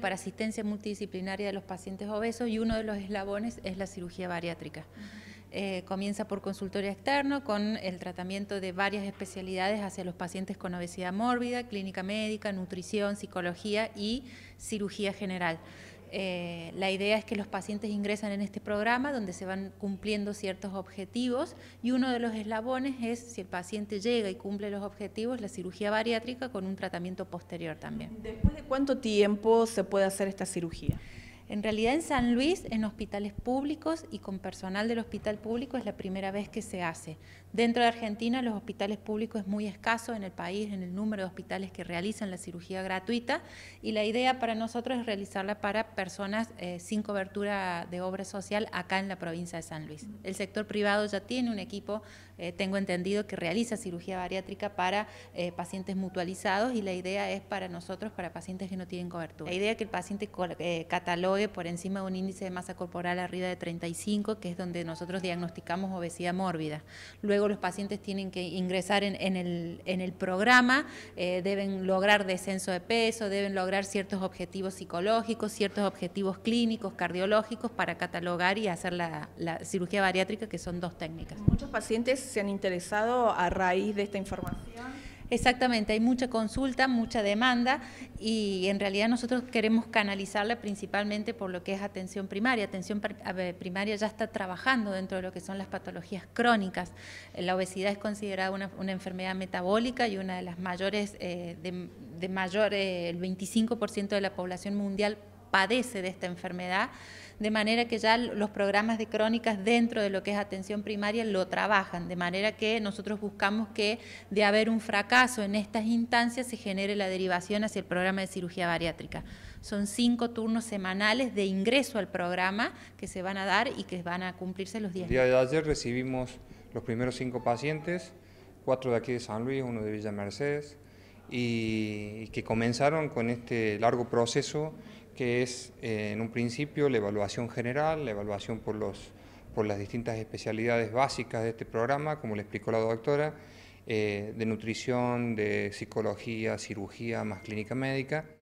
para asistencia multidisciplinaria de los pacientes obesos y uno de los eslabones es la cirugía bariátrica. Eh, comienza por consultorio externo con el tratamiento de varias especialidades hacia los pacientes con obesidad mórbida, clínica médica, nutrición, psicología y cirugía general. Eh, la idea es que los pacientes ingresan en este programa donde se van cumpliendo ciertos objetivos y uno de los eslabones es si el paciente llega y cumple los objetivos, la cirugía bariátrica con un tratamiento posterior también. ¿Después de cuánto tiempo se puede hacer esta cirugía? En realidad en San Luis, en hospitales públicos y con personal del hospital público es la primera vez que se hace. Dentro de Argentina los hospitales públicos es muy escaso en el país, en el número de hospitales que realizan la cirugía gratuita y la idea para nosotros es realizarla para personas eh, sin cobertura de obra social acá en la provincia de San Luis. El sector privado ya tiene un equipo, eh, tengo entendido, que realiza cirugía bariátrica para eh, pacientes mutualizados y la idea es para nosotros, para pacientes que no tienen cobertura. La idea es que el paciente catalogue por encima de un índice de masa corporal arriba de 35, que es donde nosotros diagnosticamos obesidad mórbida. Luego los pacientes tienen que ingresar en, el, programa, eh, deben lograr descenso de peso, deben lograr ciertos objetivos psicológicos, ciertos objetivos clínicos, cardiológicos, para catalogar y hacer la cirugía bariátrica, que son dos técnicas. Muchos pacientes se han interesado a raíz de esta información. Exactamente, hay mucha consulta, mucha demanda y en realidad nosotros queremos canalizarla principalmente por lo que es atención primaria. Atención primaria ya está trabajando dentro de lo que son las patologías crónicas. La obesidad es considerada una, enfermedad metabólica y una de las mayores, eh, de, mayor, eh, el 25% de la población mundial padece de esta enfermedad, de manera que ya los programas de crónicas dentro de lo que es atención primaria lo trabajan, de manera que nosotros buscamos que de haber un fracaso en estas instancias se genere la derivación hacia el programa de cirugía bariátrica. Son cinco turnos semanales de ingreso al programa que se van a dar y que van a cumplirse los días. El día de ayer recibimos los primeros cinco pacientes, cuatro de aquí de San Luis, uno de Villa Mercedes, y que comenzaron con este largo proceso que es eh, en un principio la evaluación general, la evaluación por, las distintas especialidades básicas de este programa, como le explicó la doctora, eh, de nutrición, de psicología, cirugía, más clínica médica.